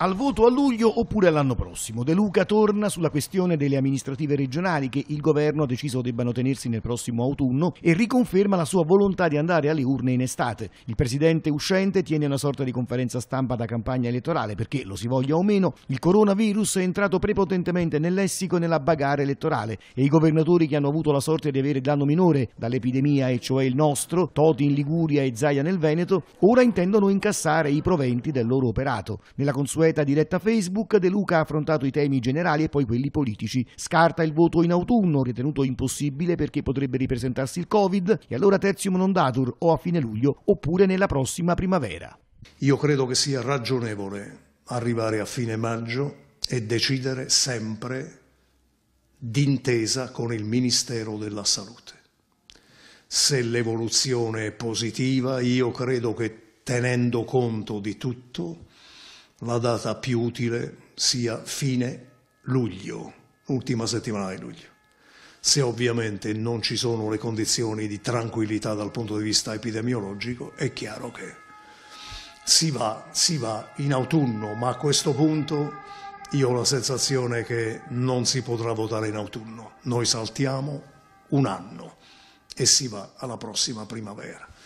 Al voto a luglio oppure all'anno prossimo. De Luca torna sulla questione delle amministrative regionali che il governo ha deciso debbano tenersi nel prossimo autunno e riconferma la sua volontà di andare alle urne in estate. Il presidente uscente tiene una sorta di conferenza stampa da campagna elettorale perché, lo si voglia o meno, il coronavirus è entrato prepotentemente nel lessico e nella bagarre elettorale e i governatori che hanno avuto la sorte di avere danno minore dall'epidemia, e cioè il nostro, Toti in Liguria e Zaia nel Veneto, ora intendono incassare i proventi del loro operato. Nella consueta poeta diretta Facebook, De Luca ha affrontato i temi generali e poi quelli politici. Scarta il voto in autunno, ritenuto impossibile perché potrebbe ripresentarsi il Covid, e allora terzium non datur o a fine luglio oppure nella prossima primavera. Io credo che sia ragionevole arrivare a fine maggio e decidere sempre d'intesa con il Ministero della Salute. Se l'evoluzione è positiva, io credo che tenendo conto di tutto, la data più utile sia fine luglio, ultima settimana di luglio. Se ovviamente non ci sono le condizioni di tranquillità dal punto di vista epidemiologico, è chiaro che si va, si va in autunno, ma a questo punto io ho la sensazione che non si potrà votare in autunno. Noi saltiamo un anno e si va alla prossima primavera.